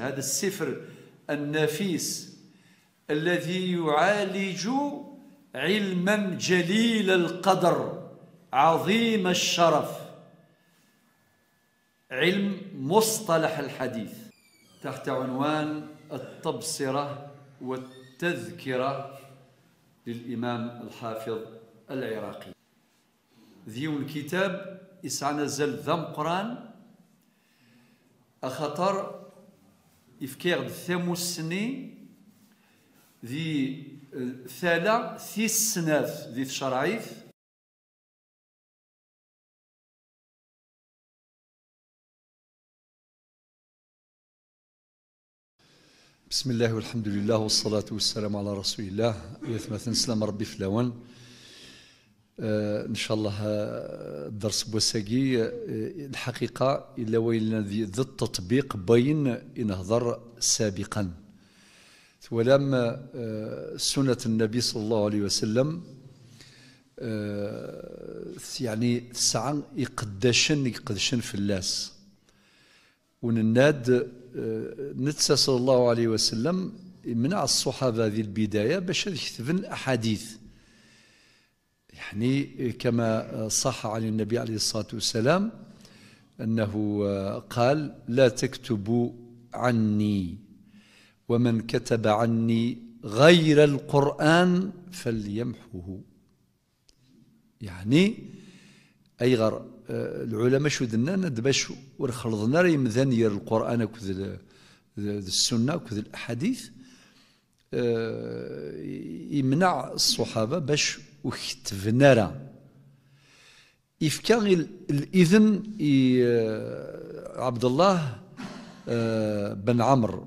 هذا السفر النفيس الذي يعالج علما جليل القدر عظيم الشرف علم مصطلح الحديث تحت عنوان التبصره والتذكره للامام الحافظ العراقي ذيون كتاب اسعنا زل ذم قران أخطر إفكار ثاموس سني ذي ثالة ثي السناث ذي الشرعيث بسم الله والحمد لله والصلاة والسلام على رسول الله يثمثن سلام ربي فلوان ان شاء الله الدرس آه، بوساقي آه، الحقيقه الا وين ذي التطبيق ان انهضر سابقا ولم آه، سنه النبي صلى الله عليه وسلم يعني سعى يقدشن يقدشن في اللاس ونناد نتسى صلى الله عليه وسلم منع الصحابة ذي البداية باش يكتبن أحاديث يعني آه, كما آه, صح عن النبي عليه الصلاة والسلام أنه آه, قال لا تكتبوا عني ومن كتب عني غير القرآن فليمحه يعني أي غر العلماء شو دنا ندبش ورخلضنا راه يمذن ير القرآن كذ السنة كذ الأحاديث يمنع الصحابة باش وكتبنا راه يفكر الاذن آه، عبد الله آه، بن Abdullah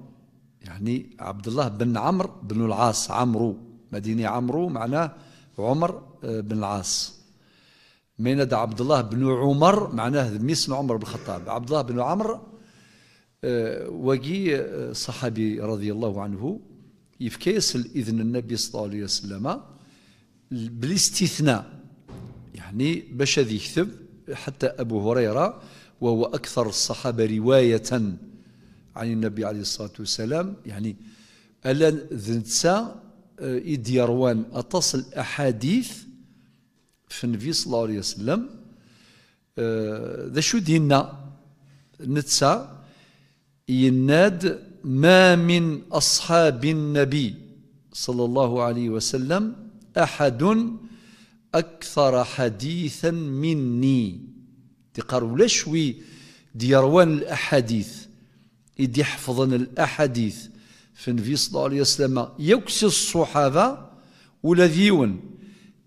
يعني عبد الله بن عمرو بن العاص عمرو مدينة عمرو معناه عمر بن العاص من عبد الله بن عمر معناه ميسن عمر بن الخطاب عبد الله بن عمر وقي صحابي رضي الله عنه يفكيس الإذن النبي صلى الله عليه وسلم بالاستثناء يعني باش هذه يكتب حتى أبو هريرة وهو أكثر الصحابة رواية عن النبي عليه الصلاة والسلام يعني ألا ذنسا إذ آه، يروان أتصل أحاديث في النبي صلى الله عليه وسلم آه، ذا شو دينا نتسا يناد ما من أصحاب النبي صلى الله عليه وسلم أحد أكثر حديثا مني تقروا ولا شوي ديروان الأحاديث يدي حفظن الأحاديث في النبي صلى الله عليه وسلم يكسي الصحابة ولا ذيون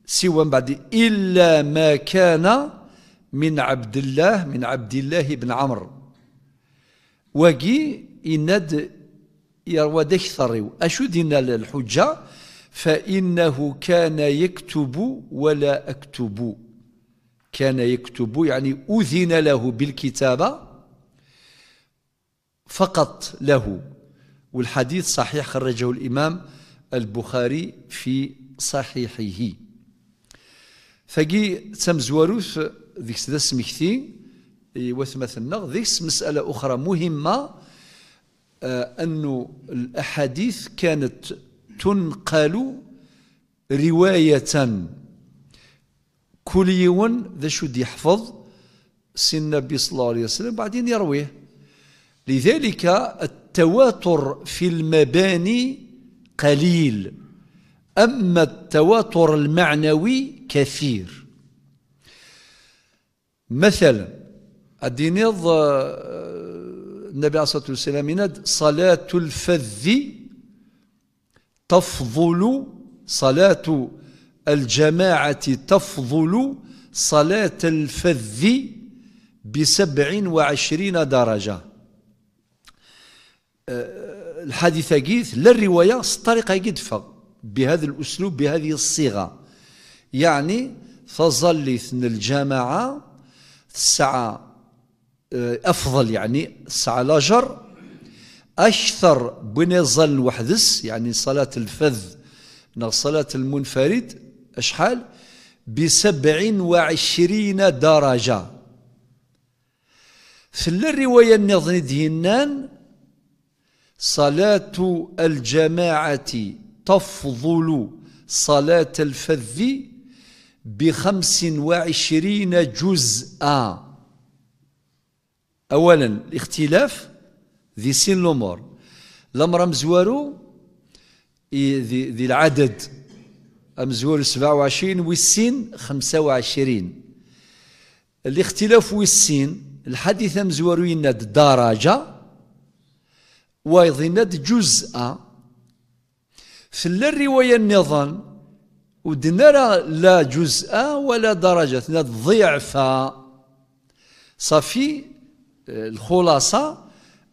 سوى بعد إلا ما كان من عبد الله من عبد الله بن عمرو وقي يناد يروى داك أشو دينا الحجة فإنه كان يكتب ولا أكتب كان يكتب يعني أذن له بالكتابة فقط له والحديث صحيح خرجه الإمام البخاري في صحيحه فقي تمزوروث ذيك مكثي سمكتي إيه، وثمثنا ذيك مسألة أخرى مهمة آه، أنه الأحاديث كانت تنقل رواية كل يوم ذا شو يحفظ سن النبي صلى الله عليه وسلم بعدين يرويه لذلك التواتر في المباني قليل أما التواتر المعنوي كثير مثلا الدينيض النبي عليه الصلاة والسلام صلاة الفذ تفضل صلاة الجماعة تفضل صلاة الفذ بسبع وعشرين درجة أه، الحادثة قيث لا الرواية الطريقة يدفع بهذا الأسلوب بهذه الصيغة يعني فظلثن الجماعة الساعة أه، أفضل يعني الساعة لاجر أشثر بنظل وحدس يعني صلاة الفذ نعم، صلاة المنفرد أشحال بسبع وعشرين درجة في الرواية النظن دينان صلاة الجماعة تفضل صلاة الفذ بخمس وعشرين جزءا أولا الاختلاف ذي سين لومور الأمر مزوارو ذي, ذي العدد مزوار 27 والسين 25 الاختلاف والسين الحديث مزوارو يناد درجة يناد جزء في الرواية النظام ودنا لا جزء ولا درجة ضعفا صافي الخلاصة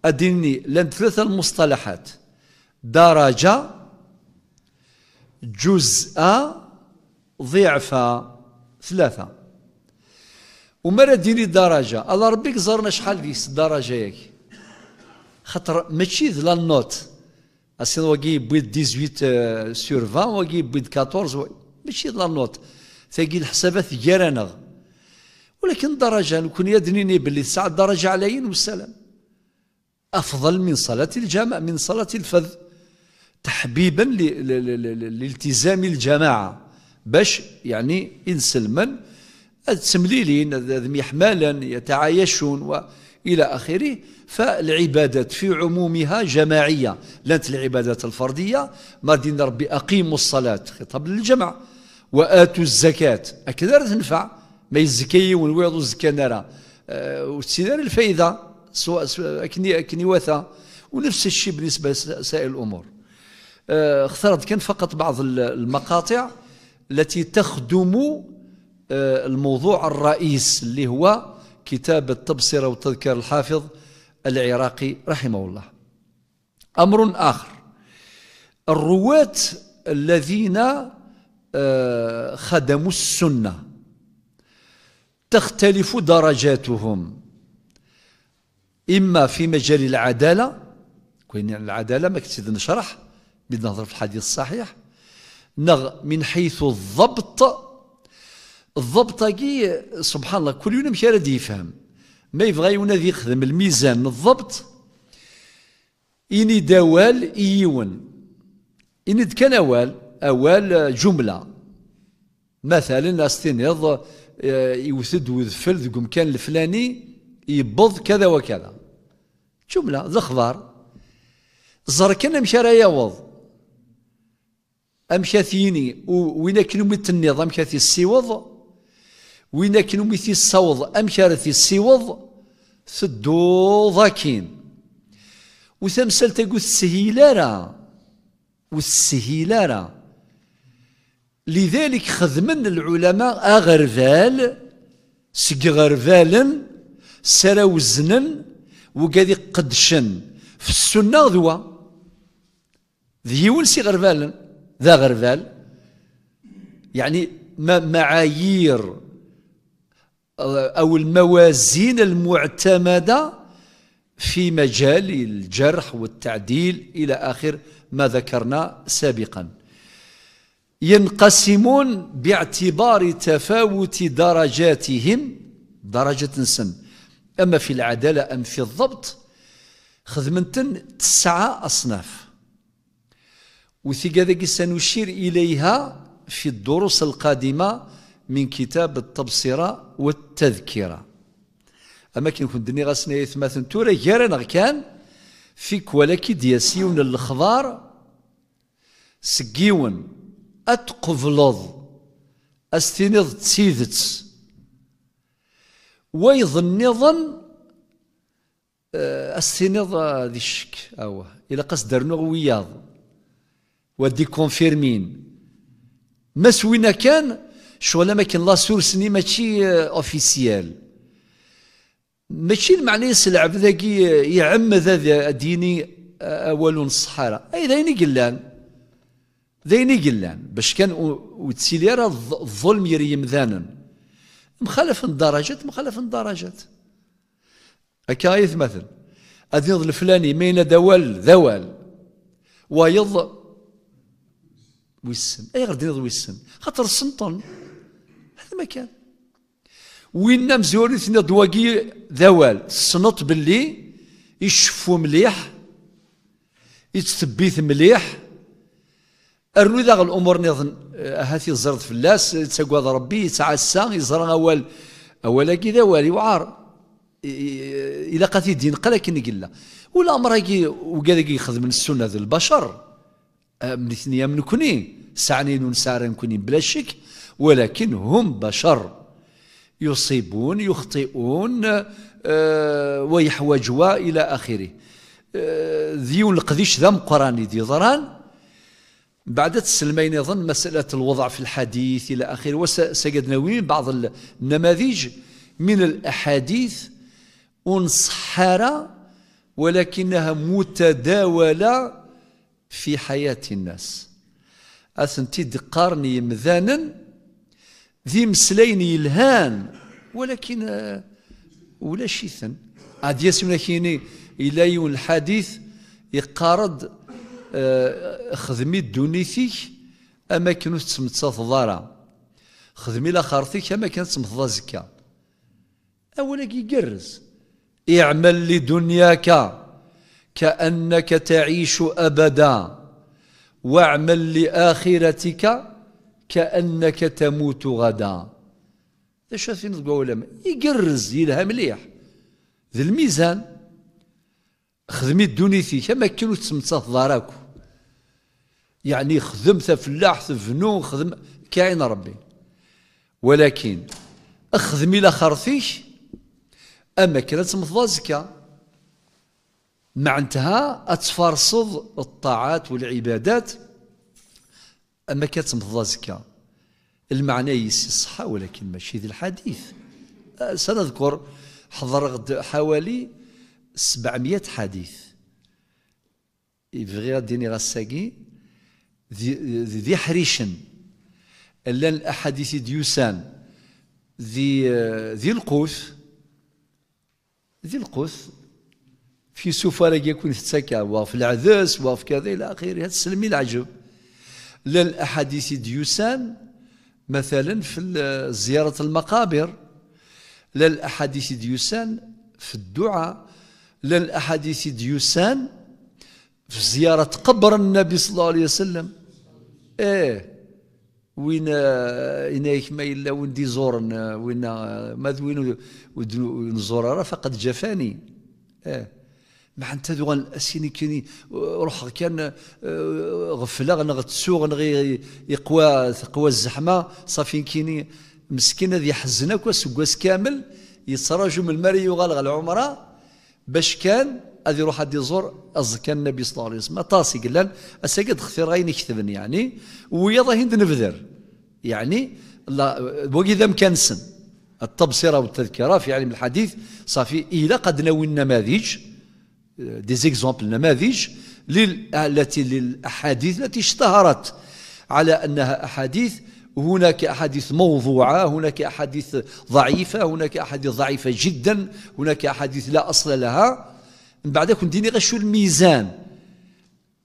أدني لان ثلاثة المصطلحات درجة جزء ضعف ثلاثة وما ديني درجة الله ربي زرنا شحال ديس درجة ياك خاطر ماشي ذا النوت اسين واقي بيد 18 آه، سور 20 واقي بيد 14 ماشي ذا النوت تاقي الحسابات جيرانا ولكن درجة نكون يدنيني باللي تسعة درجة عليين والسلام أفضل من صلاة الجماعة من صلاة الفذ تحبيبا لالتزام الجماعة باش يعني إنسلما سمليلين محمالا يتعايشون وإلى آخره فالعبادات في عمومها جماعية لانت العبادات الفردية ما دين ربي أقيموا الصلاة خطاب للجمع وآتوا الزكاة أكدر تنفع ما يزكي ونويضوا الزكاة نرى أه الفايدة سواء كني كنيوثة ونفس الشيء بالنسبة لسائر الأمور آه، اخترت كان فقط بعض المقاطع التي تخدم آه، الموضوع الرئيس اللي هو كتاب التبصرة والتذكير الحافظ العراقي رحمه الله أمر آخر الرواة الذين آه، خدموا السنة تختلف درجاتهم إما في مجال العدالة كاين العدالة ما كنتش نشرح بدنا نهضر في الحديث الصحيح نغ من حيث الضبط الضبط كي سبحان الله كل يوم مشي راه يفهم ما يبغى ينادي يخدم الميزان الضبط إني دوال إيون إني كان أوال أوال جملة مثلا أستنيض آه، يوسد ويذفل ذو كان الفلاني يبض كذا وكذا جملة زخبار زركن مشى راه يوض امشى ثيني وين كانوا متنيض امشى ثي السيوض وين كانوا مثي الصوض امشى ثي السيوض سدو ضاكين وتمثل تقول السهيلارة والسهيلارة لذلك خذ من العلماء أغرفال سك سرا وزنن وكادي قدشن في السنة غدوة ذيول سي غربال ذا غربال يعني معايير أو الموازين المعتمدة في مجال الجرح والتعديل إلى آخر ما ذكرنا سابقا ينقسمون باعتبار تفاوت درجاتهم درجة سن أما في العدالة أم في الضبط خدمتن تسعة أصناف وثقاذك سنشير إليها في الدروس القادمة من كتاب التبصرة والتذكرة أما كي نكون دني غاسنا يثماثن تورا جارنا كان فيك ولكي دياسيون الخضار سقيون أتقفلض أستنض تسيدتس ويظن نظن آه، السينض ذي الشك أو إلا قص درنو وياض ودي كونفيرمين ما سوينا كان شغل ما كان لا سورسني ماشي اوفيسيال آه، ماشي المعنى يسلع ذاكي آه، يعم ذا ديني اول الصحراء اي يني قلان يني قلان باش كان وتسيلي راه الظلم يريم ذانا مخالف الدرجات مخالف الدرجات أكايث يتمثل أذيض الفلاني مين دوال ذوال ويض ويسن أي غير ديض ويسن خاطر السنطن هذا مكان وين مزوري ثنا دواقي ذوال سنط باللي يشفو مليح يتثبيث مليح الرو داغ الامور نظن آه، هاتي الزرد فلاس تسقواد ربي يتعسى يزرى اول اولا كذا والي وعار الى قاتي دين قلا كي نقلا ولا وقال كي يخدم السنه ذي البشر آه، من ثنيا من كوني سعنين ونسارين كوني بلا شك ولكن هم بشر يصيبون يخطئون آه، ويحوجوا الى اخره أه ذيون القديش ذم قراني ذي ضران بعد تسلمين أيضا مسألة الوضع في الحديث إلى آخره وين بعض النماذج من الأحاديث أنصحارة ولكنها متداولة في حياة الناس أثنتي دقارني مذانا ذي مسلين الهان ولكن آه، ولا شيثا عاد ياسمنا كيني إلى الحديث يقارد خدمي دونيتك اما كانوا تسمتصا تضارا خدمي لاخرتك اما كانت تسمتصا زكا اولا كيقرز اعمل لدنياك كانك تعيش ابدا واعمل لاخرتك كانك تموت غدا ذا شاثين تقول ما يقرز يلها مليح ذا الميزان خدمي الدنيا فيك ما كانوا تسمتصا تضاراكو يعني خدم فلاح فنون خدم كاين ربي ولكن اخدمي لا خرفيش اما كانت تمضى زكا معنتها اتفرصد الطاعات والعبادات اما كانت زكا المعنى يسي ولكن ماشي ذي الحديث أه، سنذكر حضر غد حوالي 700 حديث يبغي إيه، ديني غا الساقي ذي حريشن الا الاحاديث ديوسان ذي ذي القوس ذي القوس في سفارة يكون تسكا وفي العذاس وفي كذا الى اخره هذا السلمي العجب لان الاحاديث ديوسان مثلا في زياره المقابر لان الاحاديث ديوسان في الدعاء لان الاحاديث ديوسان في زياره قبر النبي صلى الله عليه وسلم ايه وين إنايك ما إلا وين دي زورن وين ما وين نزور راه فقد جفاني إيه مع انت دوغ اسيني كيني روح كان آه، غفلة غنغتسو غنغي يقوى تقوى الزحمه صافي كيني مسكين هذه يحزن وسكواس كامل يتراجم المري يغالغ العمره باش كان هذه روح هذه زور أزكى النبي صلى الله عليه وسلم طاسي قلان اسجد خثير غاين يكتبن يعني ويضا هند نبذر يعني بوقي ذا مكانسن التبصرة والتذكرة في علم الحديث صافي إلى قد نوي النماذج دي زيكزومبل نماذج التي للأحاديث التي اشتهرت على أنها أحاديث هناك أحاديث موضوعة هناك أحاديث ضعيفة هناك أحاديث ضعيفة جدا هناك أحاديث لا أصل لها من بعد كون ديني غير شو الميزان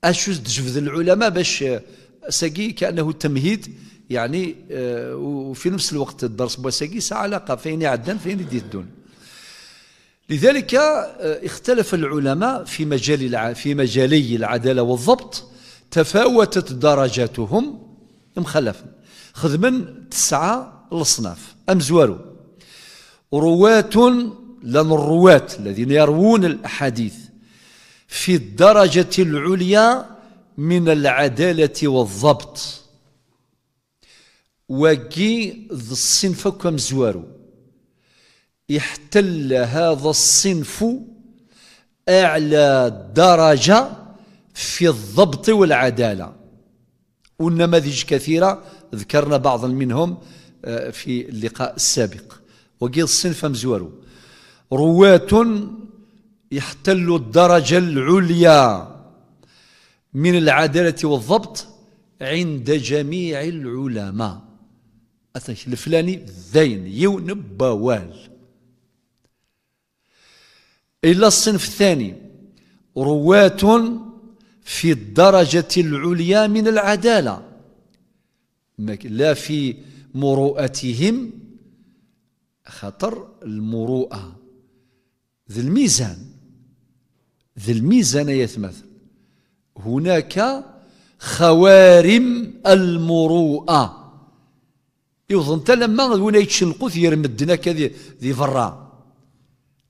اشو تجبد العلماء باش آه، ساقي كانه تمهيد يعني آه، وفي نفس الوقت الدرس بوساقي علاقه فين يعدن فين يدي الدون لذلك آه، اختلف العلماء في مجال في مجالي العداله والضبط تفاوتت درجاتهم مخلف خذ من تسعه الاصناف ام زوارو رواة لأن الرواة الذين يروون الأحاديث في الدرجة العليا من العدالة والضبط وكي الصنف زوارو احتل هذا الصنف أعلى درجة في الضبط والعدالة والنماذج كثيرة ذكرنا بعضا منهم آه، في اللقاء السابق وقيل الصنف مزوارو رواة يحتلوا الدرجة العليا من العدالة والضبط عند جميع العلماء أثنش الفلاني ذين يون بوال إلى الصنف الثاني رواة في الدرجة العليا من العدالة لا في مروءتهم خطر المروءه ذي الميزان ذي الميزان يتمثل هناك خوارم المروءة يوضن تا لما ولا يتشنقو ثير مدنا كذي ذي فرا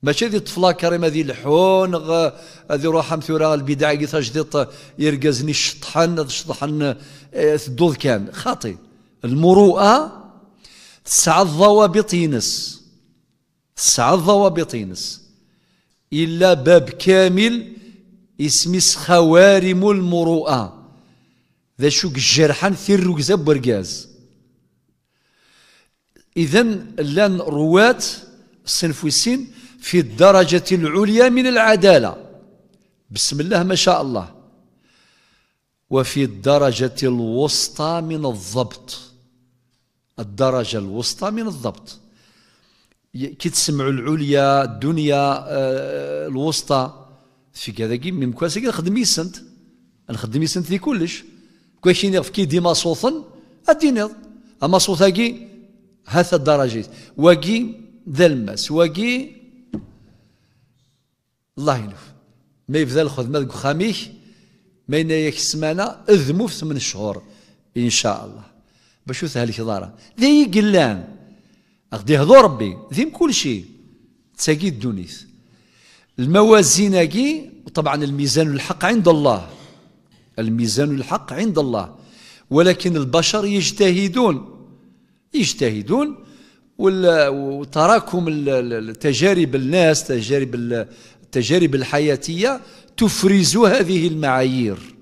ماشي ذي طفلة كريمة ذي لحون ذي روحها مثورة البدع كي تجديط يرقزني الشطحن الشطحن ثدوض آه، كان خاطي المروءة تسعى الضوابط ينس تسعى الضوابط ينس إلا باب كامل اسميس خوارم المروءة ذا شوك الجرحان في الركزة ورقاز إذن لن رواة السنفوسين في الدرجة العليا من العدالة بسم الله ما شاء الله وفي الدرجة الوسطى من الضبط الدرجة الوسطى من الضبط كي تسمعوا العليا الدنيا آه، الوسطى في كذا كي ميمكواس كي نخدم يسنت نخدم يسنت في كلش كويشين في كي ديما صوثا ادينيض اما كي هذا الدرجات واكي ذا الماس واكي الله ينف ما يبدا الخدمة ما ما ينايك السمانه اذ في ثمان شهور ان شاء الله باش يسهل كي ذي قلان غادي يهضو ربي ذيم كل شيء تساقي الدونيس الموازين كي وطبعا الميزان الحق عند الله الميزان الحق عند الله ولكن البشر يجتهدون يجتهدون وتراكم تجارب الناس تجارب التجارب الحياتية تفرز هذه المعايير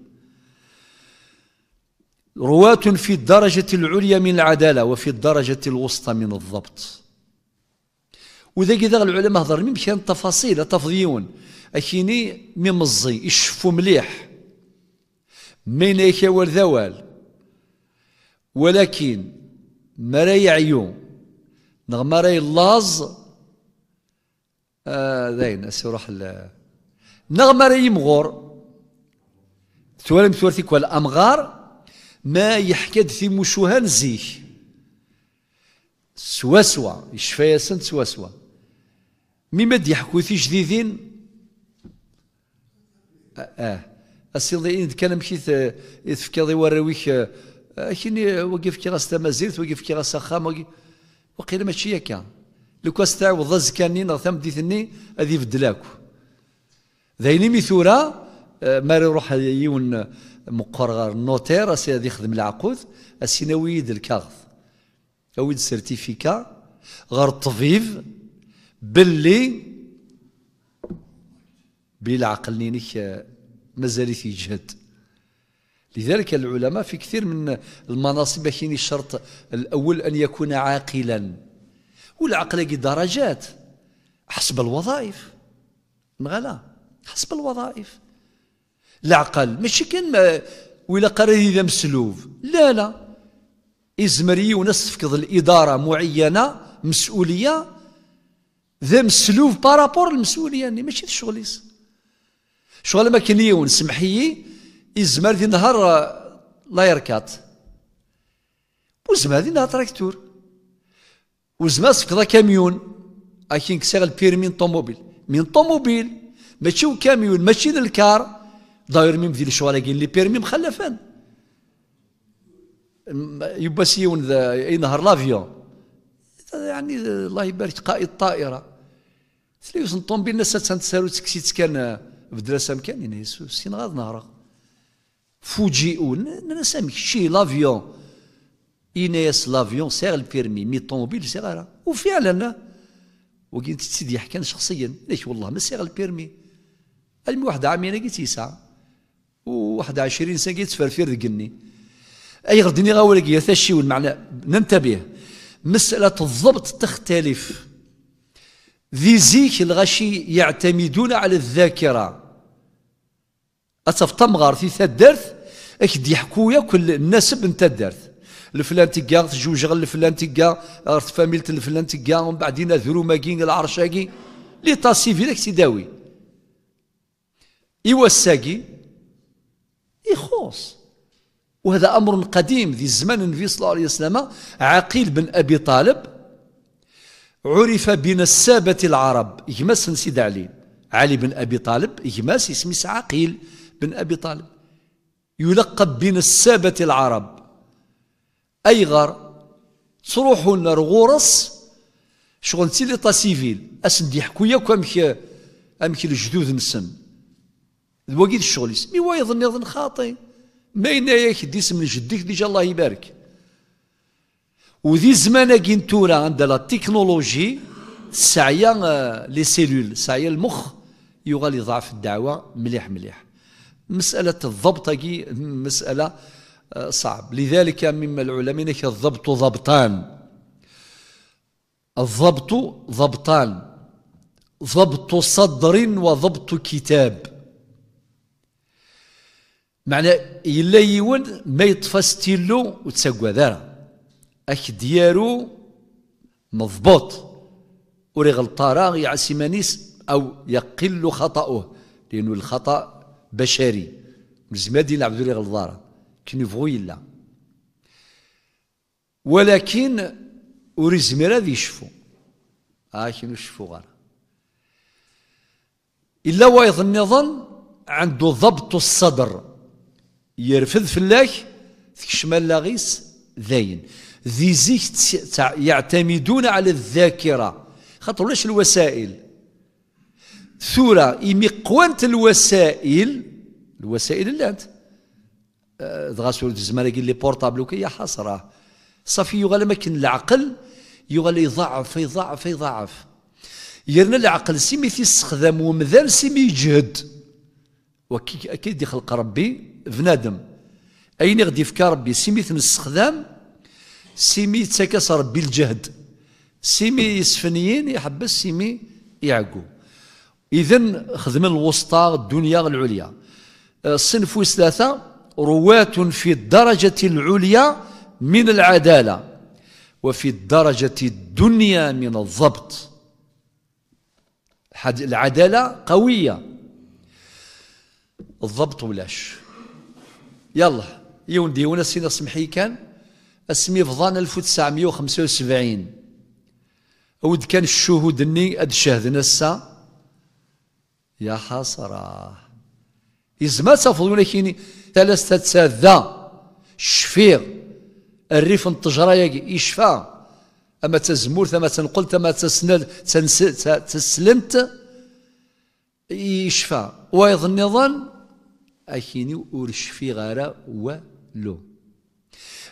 رواة في الدرجة العليا من العدالة وفي الدرجة الوسطى من الضبط وذا كذا العلماء هضر من بشأن تفاصيل تفضيون أكيني ممزي يشفو مليح مين يكوال ذوال ولكن ما راي عيو نغم راي اللاز آه ذاين اسيروح نغم راي مغور ثوالم ثورتك والامغار ما يحكد في مشوهان زيك سوا سوا يشفى ياسن سوا سوا مي يحكو في جديدين اه السيدي آه. كان مشيت يتفكر آه، وراويك آه، كيني وقف كي راس تمازيرت وقف كي راس خام وقيل ماشي هكا لو كان تاع وضز كاني نغ ثني هذه بدلاكو ذايني مثورا ثورة ماري روح يون مقرر نوتير اسي غادي يخدم العقود اسي ناوي يد اويد سيرتيفيكا غير الطبيب باللي بلا عقل نينك مازال يجهد لذلك العلماء في كثير من المناصب كاين الشرط الاول ان يكون عاقلا والعقل درجات حسب الوظائف مغلا حسب الوظائف العقل ماشي كان ما ولا قرر اذا مسلوب لا لا ازمري يونس فقد الاداره معينه مسؤوليه ذا مسلوب بارابور المسؤوليه يعني ماشي الشغل شغل ما كان يون سمحيي ازمر ذي نهار لا يركات وزمر ذي نهار تراكتور وزمر تفقد كاميون اكين كسر البيرمين طوموبيل من طوموبيل ماشي كاميون ماشي الكار داير ديال الشوارع لي بيرمي مخلفان يبا سيون اي نهر لافيون يعني الله يبارك قائد طائره الطومبيل نطومبيل ناس تنسالو تكسيت كان في الدراسه مكان يعني سين غاد نهرا فوجئوا ناس شي لافيون إناس لافيون سيغ البيرمي مي طوموبيل سيغارا وفعلا وقيت سيدي حكان شخصيا ليش والله ما سيغ البيرمي المهم واحد عامين قلت يسعى وواحد عشرين سنة يتفرفر ذقني أي غدني غاولك يا ثشي والمعنى ننتبه مسألة الضبط تختلف ذي زيك الغشي يعتمدون على الذاكرة أصف تمغر في ثدرث أكد يحكويا كل النسب نتا الدرث الفلان تيكا جوج غير الفلان تيكا غرت فاميلت الفلان تيكا ومن بعدين ذرو ماكين العرشاكي لي في داك تيداوي إوا الساكي يخوص وهذا أمر قديم ذي زمن النبي صلى الله عليه وسلم عقيل بن أبي طالب عرف بنسابة العرب يمس سيد علي علي بن أبي طالب يمس اسمه عقيل بن أبي طالب يلقب بنسابة العرب أيغر تروحوا لنار غورس شغل سيلي طا سيفيل أسن يحكوا ياك أمك أمك الجدود نسم الوقيت الشغل مي واي يظن يظن خاطي ما يناياك دي اسم جدك ديجا الله يبارك وذي زمان كين تورا عند لا تكنولوجي سعيا آه، لي سيلول سعيا المخ يغالي ضعف الدعوه مليح مليح مساله الضبط مساله آه، صعب لذلك مما العلماء الضبط ضبطان الضبط ضبطان ضبط صدر وضبط كتاب معنى يلا يون ما يطفى ستيلو وتسقوى ذرا اك ديارو مضبوط وري غلطارا يعسيمانيس او يقل خطأه لانه الخطأ بشري مزمادي نعبدو لي غلطارا كنيفغو يلا ولكن وري زميرا يشفو اه كينو شفو غار الا وايض النظام عنده ضبط الصدر يرفض فلاك تكشم اللاغيس ذاين ذي زيك يعتمدون على الذاكرة خاطر ولاش الوسائل ثورة إمي قوانت الوسائل الوسائل اللي آه، دغا سور الزمان قال لي بورطابل وكي حصره صافي يغال ما كان العقل يغال يضعف يضعف يضعف يرنا العقل سيمي تيستخدم ومذال سيمي يجهد وكي اكيد يخلق ربي فنادم اين غادي يفكر ربي سيميت نستخدام سيمي تسكس ربي الجهد سيمي يسفنيين يحبس سيمي يعقو اذا خدم الوسطى الدنيا العليا أه، صنف ثلاثة رواة في الدرجة العليا من العدالة وفي الدرجة الدنيا من الضبط العدالة قوية الضبط ولاش يلا يا ولدي سينا سمحي كان اسمي فضان 1975 ود كان الشهود اني اد شهدنا السا يا حسرة إزما تفضل ولكن ثلاثة تساذة شفير الريف التجرة يشفى أما تزمور ثم تنقل ثم تسند تسلمت يشفى وأيضا نظن أكيني ور في غارة ولو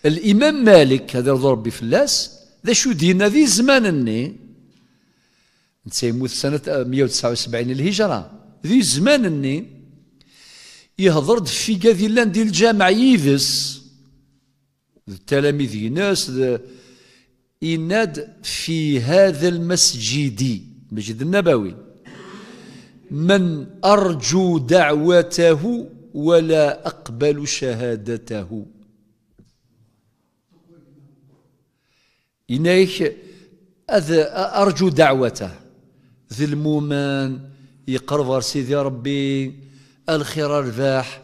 الإمام مالك هذا ربي فلاس ذا شو دينا ذي زمان اني نسيموث سنة 179 للهجرة ذي زمان اني يهضر في كاذي لان ديال الجامع يذس التلاميذ يناس يناد في هذا المسجد المسجد النبوي من أرجو دعوته ولا أقبل شهادته إنيك أرجو دعوته ذي المومان يقرب سيدي ربي الخير رباح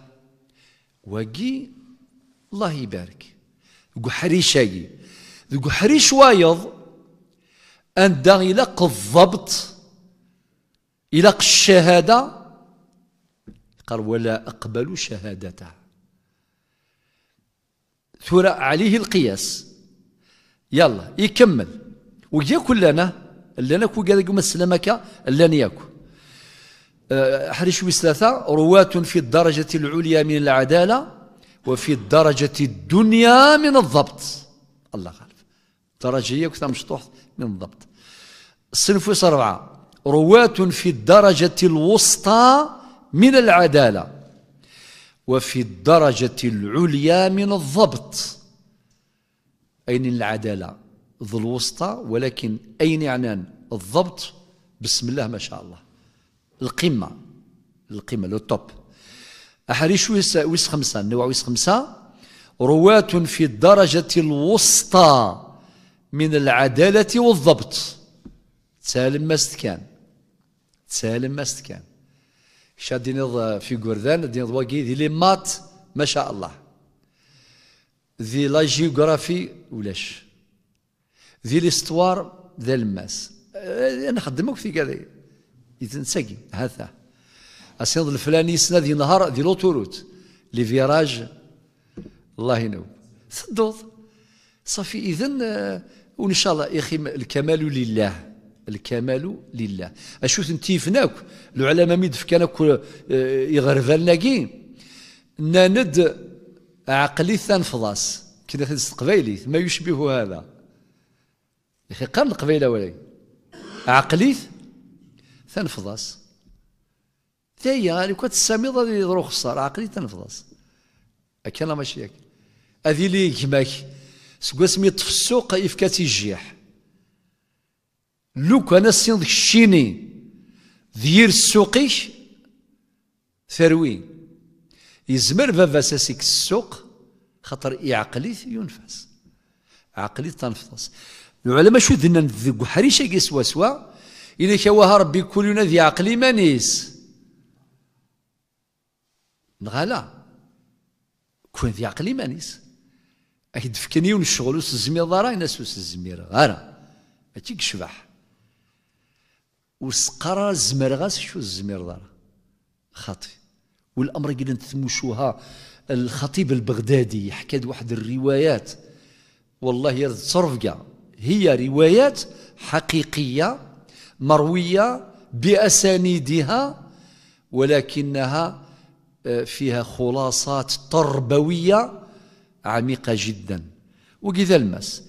وقي الله يبارك قحريشاي قحريش وايض أن إلى الضبط إلى الشهاده قال ولا أقبل شهادته ثرى عليه القياس يلا يكمل وياكل لنا اللي كو قال لكم السلامك لن ياكل أه، حريش ثلاثة رواة في الدرجة العليا من العدالة وفي الدرجة الدنيا من الضبط الله غالب درجة هي كثر مشطوح من الضبط الصنف أربعة رواة في الدرجة الوسطى من العدالة وفي الدرجة العليا من الضبط أين العدالة ذو الوسطى ولكن أين عنان يعني الضبط بسم الله ما شاء الله القمة القمة لو توب أحريش ويس, ويس خمسة النوع ويس خمسة رواة في الدرجة الوسطى من العدالة والضبط سالم ما استكان تسالم ما استكان شادي نض في قردان دي نض واقي دي لي مات ما شاء الله ذي لا جيوغرافي ولاش ذي ليستوار ذا الماس آه، انا خدمك في كذا يتنسقي هذا السيد الفلاني سنا ذي نهار ذي لوتوروت لي فيراج الله ينوب صدوض صافي اذن آه، وان شاء الله يا اخي الكمال لله الكمال لله اشو تنتيفناك العلماء ميد فكانك آه، يغرفالناكي ناند عقلي ثانفضاس كنا تنس قبيلي ما يشبه هذا اخي قام القبيله ولي عقلي ثانفضاس تايا غالي كنت السامي غادي يضرو خسار عقلي تنفضص أكنا ماشي هكا هذه اللي يكماك سكو اسمي طف السوق يفكا تيجيح لو كان السين ديك الشيني دير السوقيش ثروي يزمر بابا ساسيك السوق خاطر يعقلي ينفس عقلي تنفطس العلماء شو ذنا ذك حريشه كي سوا سوا كواها ربي كل يوم ذي عقلي مانيس نغالا كون ذي عقلي مانيس اكيد فكني ونشغلو الزمير دارا سوس الزمير غارا ما شبح وسقرا الزمر غاس شو الزمر دار خاطي والامر قلنا تثمشوها الخطيب البغدادي يحكى واحد الروايات والله يا صرفقة هي روايات حقيقية مروية بأسانيدها ولكنها آه، فيها خلاصات تربوية عميقة جدا وكذا المس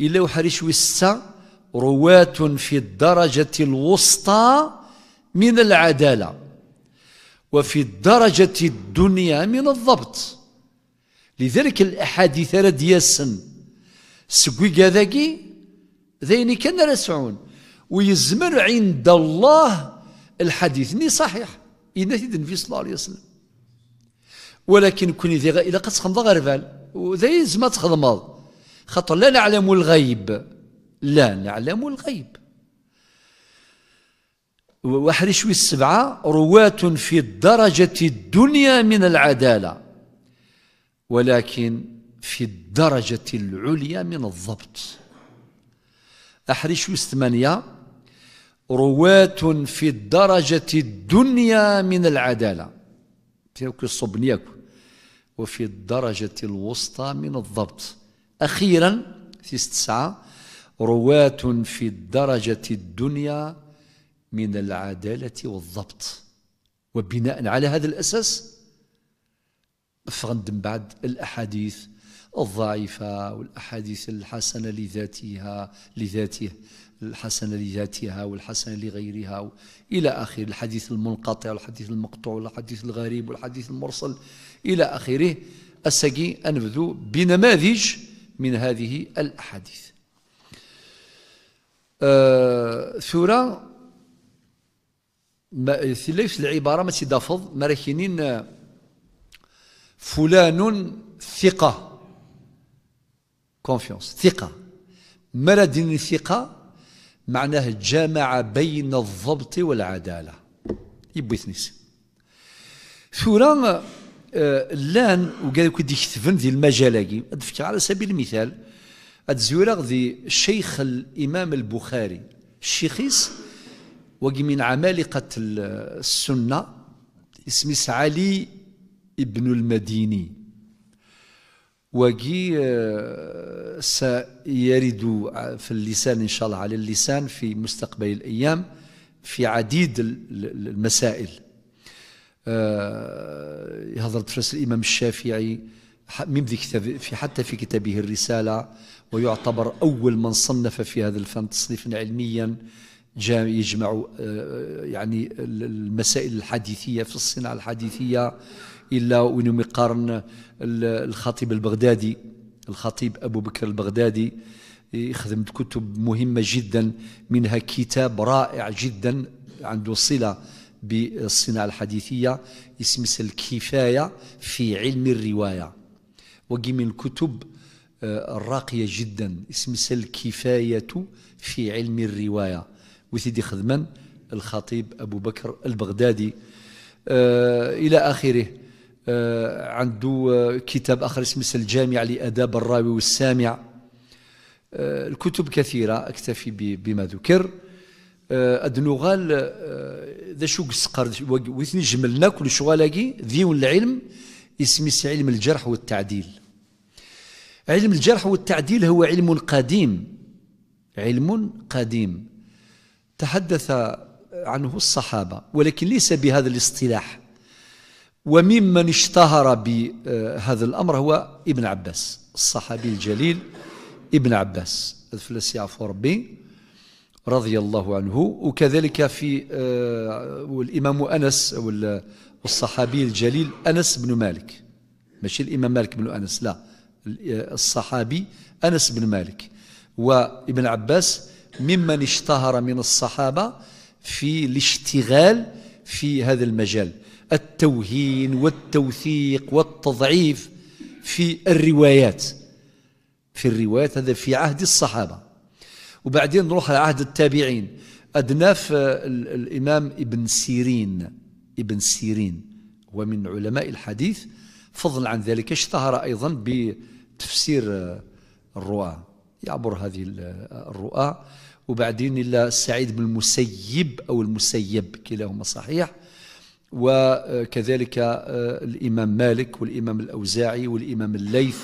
إلا وحريش وسا رواة في الدرجة الوسطى من العدالة وفي الدرجة الدنيا من الضبط لذلك الأحاديث رديسن سقوي كذاكي ذين كان رسعون ويزمر عند الله الحديث ني صحيح إن في صلى الله عليه وسلم ولكن كوني ذي إلا قد تخمض غرفال وذي زمات تخدمض خاطر لا نعلم الغيب لا نعلم الغيب وحرشوي السبعة رواة في الدرجة الدنيا من العدالة ولكن في الدرجة العليا من الضبط أحرشوي الثمانية رواة في الدرجة الدنيا من العدالة وفي الدرجة الوسطى من الضبط أخيرا في تسعة رواة في الدرجة الدنيا من العدالة والضبط وبناء على هذا الأساس فغندم بعد الأحاديث الضعيفة والأحاديث الحسنة لذاتها لذاته الحسنة لذاتها والحسنة لغيرها إلى آخر الحديث المنقطع والحديث المقطوع والحديث الغريب والحديث المرسل إلى آخره أسقي أنبذو بنماذج من هذه الأحاديث آه، ثورة ما ثلاث العبارة ما تدفض ما راكينين آه، فلان ثقة كونفيونس ثقة ما ثقة معناه جمع بين الضبط والعدالة يبويثنيس ثورة آه، لان وقال كي ديال ذي هذا على سبيل المثال أتزورغ ذي شيخ الإمام البخاري الشيخيس وقي من عمالقة السنة اسميس علي ابن المديني وقي آه، سيرد في اللسان إن شاء الله على اللسان في مستقبل الأيام في عديد المسائل يهضر آه، فرس الإمام الشافعي في حتى في كتابه الرسالة ويعتبر أول من صنف في هذا الفن تصنيفا علميا يجمع آه، يعني المسائل الحديثية في الصناعة الحديثية إلا وين يقارن الخطيب البغدادي الخطيب أبو بكر البغدادي يخدم كتب مهمة جدا منها كتاب رائع جدا عنده صلة بالصناعة الحديثية اسمه الكفاية في علم الرواية وقيم من الكتب آه، الراقية جدا اسمها الكفاية في علم الرواية وسيدي خدمان الخطيب أبو بكر البغدادي آه، إلى آخره آه، عنده كتاب آخر اسمه الجامع لأداب الراوي والسامع الكتب كثيرة أكتفي بما ذكر أدنوغال ذا شو قسقر وثني جملنا كل شغالاكي ذيون العلم اسمي علم الجرح والتعديل علم الجرح والتعديل هو علم قديم علم قديم تحدث عنه الصحابة ولكن ليس بهذا الاصطلاح وممن اشتهر بهذا الأمر هو ابن عباس الصحابي الجليل ابن عباس الفلسي عفو ربي رضي الله عنه وكذلك في آه، والإمام أنس والصحابي الجليل أنس بن مالك ماشي الإمام مالك بن أنس لا الصحابي أنس بن مالك وابن عباس ممن اشتهر من الصحابة في الاشتغال في هذا المجال التوهين والتوثيق والتضعيف في الروايات في الروايات هذا في عهد الصحابة وبعدين نروح على عهد التابعين أدناف آه، الإمام ابن سيرين ابن سيرين ومن علماء الحديث فضلا عن ذلك اشتهر أيضا ب تفسير آه، الرؤى يعبر هذه آه، الرؤى وبعدين إلى السعيد بن المسيب أو المسيب كلاهما صحيح وكذلك آه، الإمام مالك والإمام الأوزاعي والإمام الليث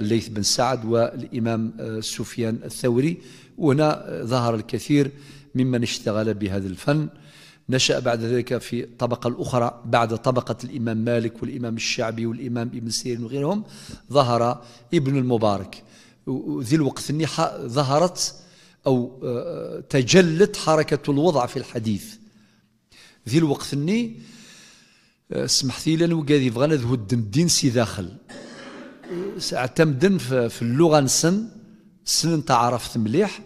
الليث بن سعد والإمام سفيان الثوري وهنا ظهر الكثير ممن اشتغل بهذا الفن نشأ بعد ذلك في طبقة الأخرى بعد طبقة الإمام مالك والإمام الشعبي والإمام ابن سيرين وغيرهم ظهر ابن المبارك وذي الوقت النحاء ظهرت أو آه، تجلت حركة الوضع في الحديث ذي الوقت الني آه، سمحتي لي وقادي فغانا ذهو الدين سي داخل اعتمدن في اللغة نسن سن انت عرفت مليح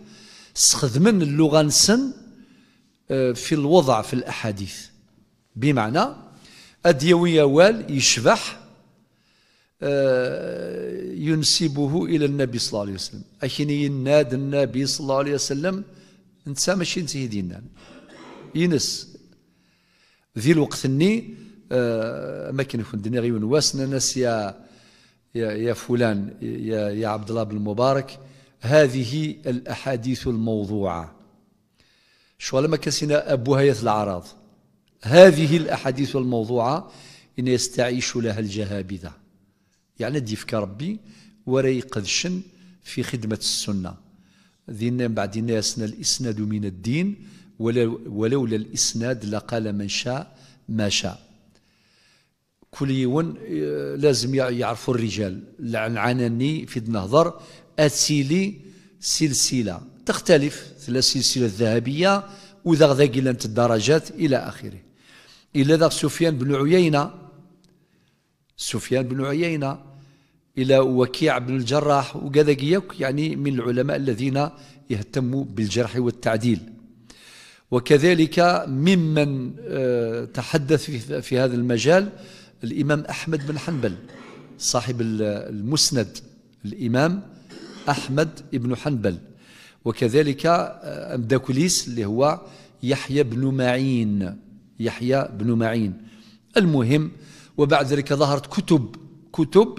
استخدمن اللغة نسن آه، في الوضع في الأحاديث بمعنى أديوي وال يشبح آه، ينسبه إلى النبي صلى الله عليه وسلم اكن يناد النبي صلى الله عليه وسلم أنت ماشي انت يدينا ينس ذي الوقت ني آه، ما كان يكون دنيا غير واسنا ناس يا يا يا فلان يا يا عبد الله بن المبارك هذه الأحاديث الموضوعة شو لما كسنا هيث الأعراض هذه الأحاديث الموضوعة إن يستعيش لها الجهابذة يعني ديفك ربي قذشن في خدمة السنة ذينا بعد ناسنا الإسناد من الدين ولولا الإسناد لقال من شاء ما شاء كل يون آه، لازم يعرفوا الرجال العنعنني في النهضر أتسيلي سلسلة تختلف في السلسلة الذهبية وذا ذا الدرجات إلى آخره إلى ذا سفيان بن عيينة سفيان بن عيينة إلى وكيع بن الجراح وكذا يعني من العلماء الذين يهتموا بالجرح والتعديل وكذلك ممن آه، تحدث في هذا المجال الإمام أحمد بن حنبل صاحب المسند الإمام أحمد بن حنبل وكذلك آه، داكوليس اللي هو يحيى بن معين يحيى بن معين المهم وبعد ذلك ظهرت كتب كتب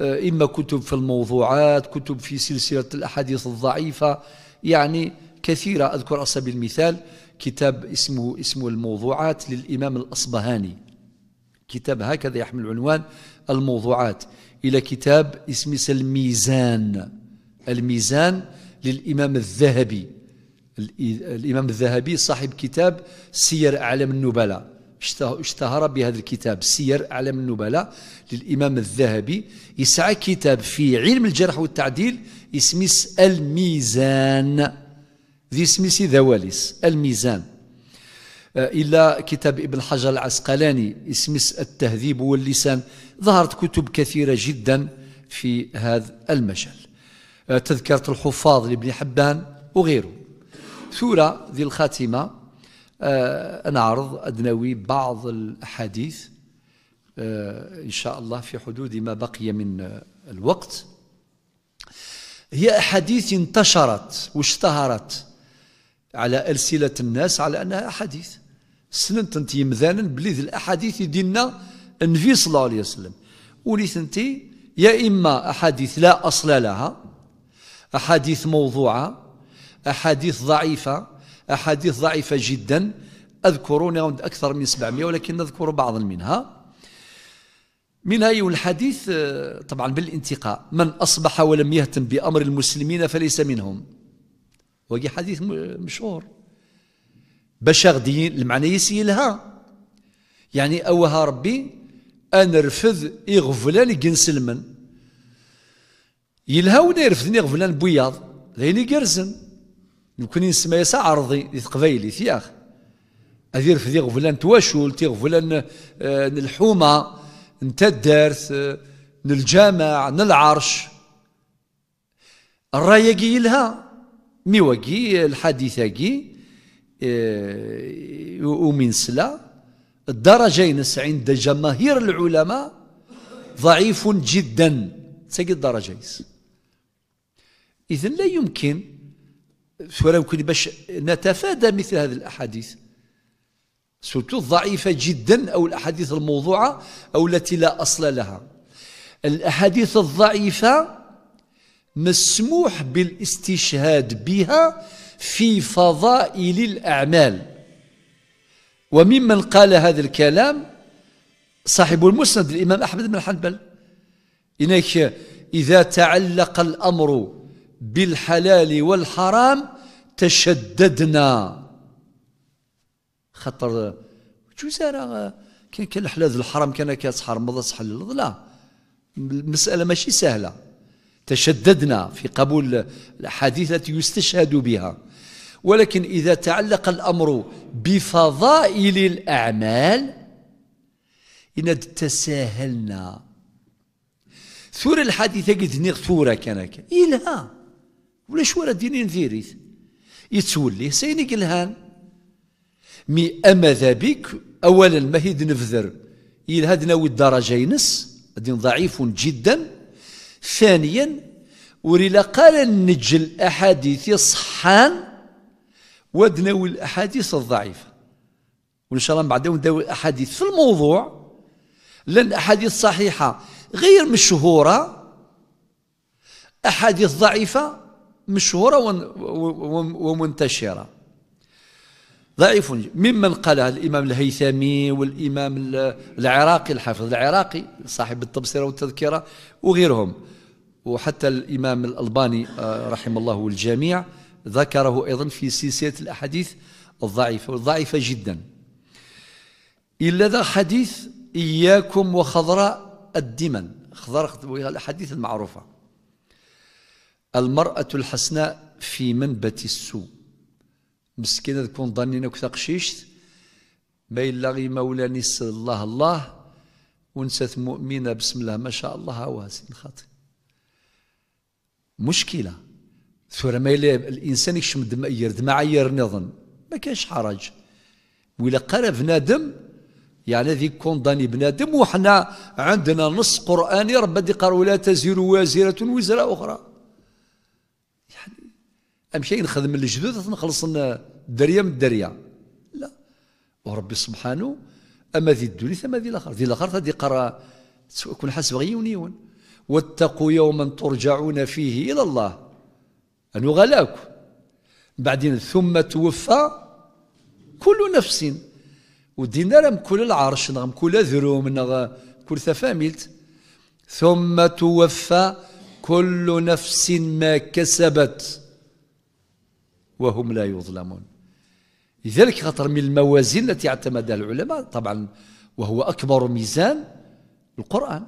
آه، إما كتب في الموضوعات كتب في سلسلة الأحاديث الضعيفة يعني كثيرة أذكر على سبيل المثال كتاب اسمه اسمه الموضوعات للإمام الأصبهاني كتاب هكذا يحمل عنوان الموضوعات إلى كتاب اسمه الميزان الميزان للإمام الذهبي الإمام الذهبي صاحب كتاب سير أعلام النبلاء اشتهر بهذا الكتاب سير أعلام النبلاء للإمام الذهبي يسعى كتاب في علم الجرح والتعديل اسميس الميزان ذي سميسي ذواليس الميزان آه، إلا كتاب ابن حجر العسقلاني اسميس التهذيب واللسان ظهرت كتب كثيرة جدا في هذا المجال آه، تذكرة الحفاظ لابن حبان وغيره ثورة ذي الخاتمة أنا آه، أعرض أدنوي بعض الأحاديث آه، إن شاء الله في حدود ما بقي من الوقت هي أحاديث انتشرت واشتهرت على ألسلة الناس على أنها أحاديث سننت انت يمذانا بلي الأحاديث ديالنا النبي صلى الله عليه وسلم وليث انت يا إما أحاديث لا أصل لها أحاديث موضوعة أحاديث ضعيفة أحاديث ضعيفة جدا أذكرون أكثر من 700 ولكن نذكر بعضا منها منها أي الحديث آه، طبعا بالانتقاء من أصبح ولم يهتم بأمر المسلمين فليس منهم وهي حديث مشهور بشغدي المعنى يسيلها يعني أوها ربي أنرفذ إغفلان المن يلها ولا يرفدني غفلان بوياض ذيني قرزن يمكن نسمى ساعة عرضي في تقبيلي ثياغ هذه رفدي غفلان تواشول تي غفلان الحومة نتا الدارث الجامع العرش كي يلها الحادثة كي ومن سلا الدرجة ينس عند جماهير العلماء ضعيف جدا تسقي الدرجة يس إذا لا يمكن ولا يمكن باش نتفادى مثل هذه الأحاديث سورتو ضعيفة جدا أو الأحاديث الموضوعة أو التي لا أصل لها الأحاديث الضعيفة مسموح بالاستشهاد بها في فضائل الأعمال وممن قال هذا الكلام صاحب المسند الإمام أحمد بن حنبل إنك إذا تعلق الأمر بالحلال والحرام تشددنا خطر شو سارة كان كان الحلال الحرام كان كتحرم مضى لا المسألة ماشي سهلة تشددنا في قبول الحديثة التي يستشهد بها ولكن إذا تعلق الأمر بفضائل الأعمال إن تساهلنا ثور الحديثة قد نغ ثورة كانك إلها ولا شو راه ديني نذيريت يتولي سيني قلهان مي أما بك أولا ما هي نفذر هاد ناوي الدرجة ينس دين ضعيف جدا ثانيا وريلا قال نجل أحاديث صحان ودناوي الأحاديث الضعيفة وإن شاء الله من بعد نداوي الأحاديث في الموضوع لأن أحاديث صحيحة غير مشهورة أحاديث ضعيفة مشهورة ومنتشرة ضعيف ممن قالها الإمام الهيثمي والإمام العراقي الحافظ العراقي صاحب التبصرة والتذكرة وغيرهم وحتى الإمام الألباني آه، رحم الله الجميع ذكره أيضا في سلسلة الأحاديث الضعيفة والضعيفة جدا إلا ذا حديث إياكم وخضراء الدمن خضراء الأحاديث المعروفة المرأة الحسناء في منبت السوء مسكينة تكون ظنين كثر قشيشت ما إلا غي مولاني الله الله ونسات مؤمنة بسم الله ما شاء الله هواسي خاطي مشكلة ثورة ما إلا الإنسان يكشم دمعير دمعير نظن ما كانش حرج ولا قرب بنادم يعني ذيك ضاني بنادم وحنا عندنا نص قرآني ربي قال ولا تزير وازرة وزر أخرى امشي نخدم الجدود نخلص دريه من الدريه لا وربي سبحانه اما ذي الدوليث اما ذي الاخر ذي الاخر هذه قرا كون حسب غيونيون واتقوا يوما ترجعون فيه الى الله انو غلاك بعدين ثم توفى كل نفس ودينا راه مكل العرش نغ مكل ذروم نغ كل ثفاميلت ثم توفى كل نفس ما كسبت وهم لا يظلمون لذلك خطر من الموازين التي اعتمدها العلماء طبعا وهو أكبر ميزان القرآن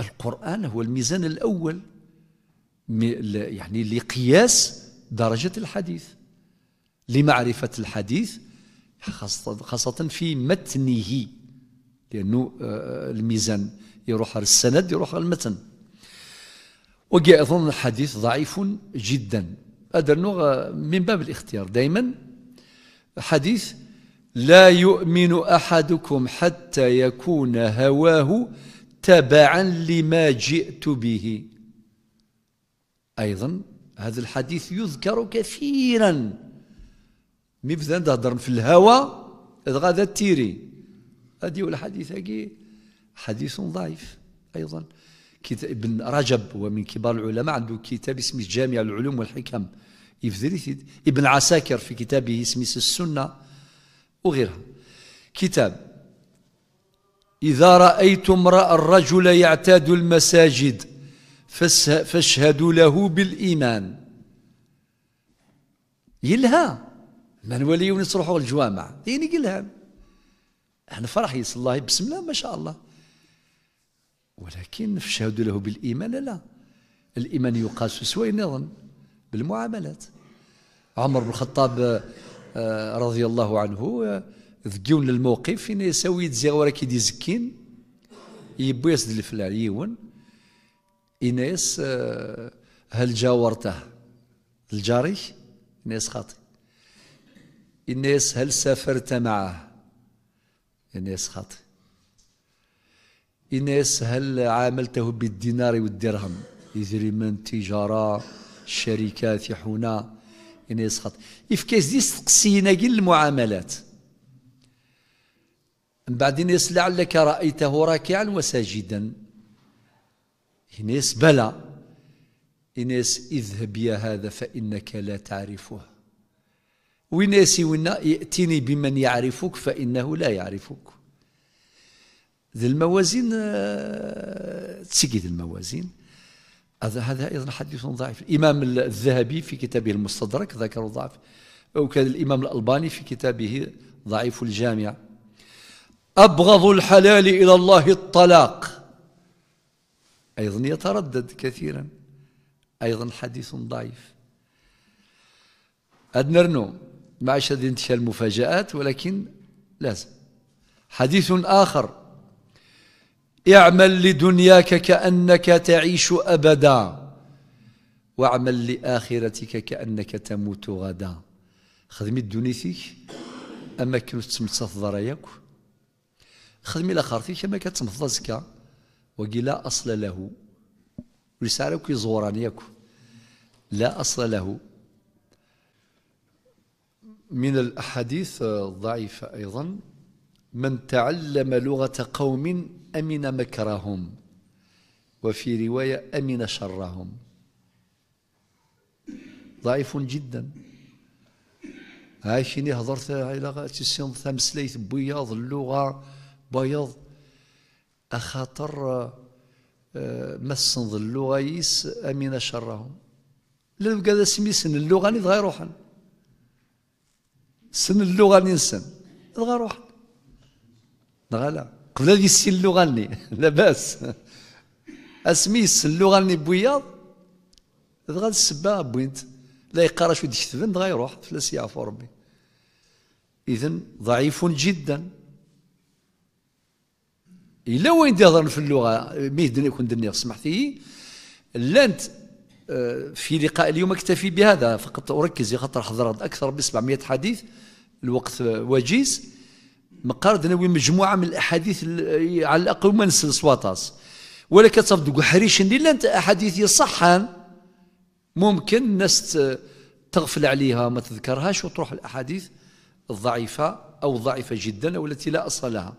القرآن هو الميزان الأول يعني لقياس درجة الحديث لمعرفة الحديث خاصة في متنه لأنه آه، آه، الميزان يروح على السند يروح على المتن وأظن الحديث ضعيف جدا أدرنوغ من باب الاختيار دائما حديث لا يؤمن أحدكم حتى يكون هواه تبعا لما جئت به أيضا هذا الحديث يذكر كثيرا مبذن بدا في الهوى إذ غادا تيري هذه الحديث حديث ضعيف أيضا ابن رجب ومن كبار العلماء عنده كتاب اسمه جامع العلوم والحكم يفذري ابن عساكر في كتابه اسمه السنة وغيرها كتاب إذا رأيتم رأى الرجل يعتاد المساجد فاشهدوا له بالإيمان يلها من ولي يصرحوا الجوامع ديني قلها أنا فرح يصلى بسم الله ما شاء الله ولكن الشهود له بالإيمان لا الإيمان يقاس سوى نظن بالمعاملات عمر بن الخطاب آه، رضي الله عنه ذكيون للموقف فين يساوي تزيغ كي دي زكين يبويس الفلان يون إناس آه، هل جاورته الجاري إناس خاطي إناس هل سافرت معه إناس خاطي إناس هل عاملته بالدينار والدرهم يجري من تجارة شركات يحونا إناس خط إفكاس دي استقسينا قل المعاملات من بعد إناس لعلك رأيته راكعا وساجدا إناس بلى إناس اذهب يا هذا فإنك لا تعرفه وناسي وإنا يأتيني بمن يعرفك فإنه لا يعرفك ذي الموازين آه، ذي الموازين هذا أيضا حديث ضعيف الإمام الذهبي في كتابه المستدرك ذكر ضعف وكان الإمام الألباني في كتابه ضعيف الجامع أبغض الحلال إلى الله الطلاق أيضا يتردد كثيرا أيضا حديث ضعيف أدنرنو ما عادش انتشار المفاجآت ولكن لازم حديث آخر اعمل لدنياك كأنك تعيش أبدا واعمل لآخرتك كأنك تموت غدا خدمي دونيتك أما كنت تمتصدر ياك خدمي لآخرتك أما كتمتص زكا لا أصل له رسالة كي زوران ياك لا أصل له من الأحاديث الضعيفة أيضا من تعلم لغة قوم أمن مكرهم وفي رواية أمن شرهم ضعيف جدا عايشين هضرت على تسين ثمس ليث بياض اللغة بياض أخاطر آه، مسند اللغة يس أمين شرهم لا قال سمي سن اللغة نضغي روحا سن اللغة ننسن نضغي روحا لا قبل هذه السي اللغه اللي لاباس اسميس اللغه اللي بوياض دغا السبا بوينت لا يقرا شو ديكتبن دغا يروح فلاس يعفو ربي اذا ضعيف جدا الا وين يهضر في اللغه دني يكون دني سمحتي لانت آه، في لقاء اليوم اكتفي بهذا فقط اركز خاطر حضرت اكثر من 700 حديث الوقت آه، وجيز مقارد نوي مجموعه من الاحاديث على الاقل ما نسلس سواطاس ولا كتصف دوك حريش اللي انت احاديث صحا ممكن الناس تغفل عليها ما تذكرهاش وتروح الاحاديث الضعيفه او ضعيفه جدا او التي لا اصل لها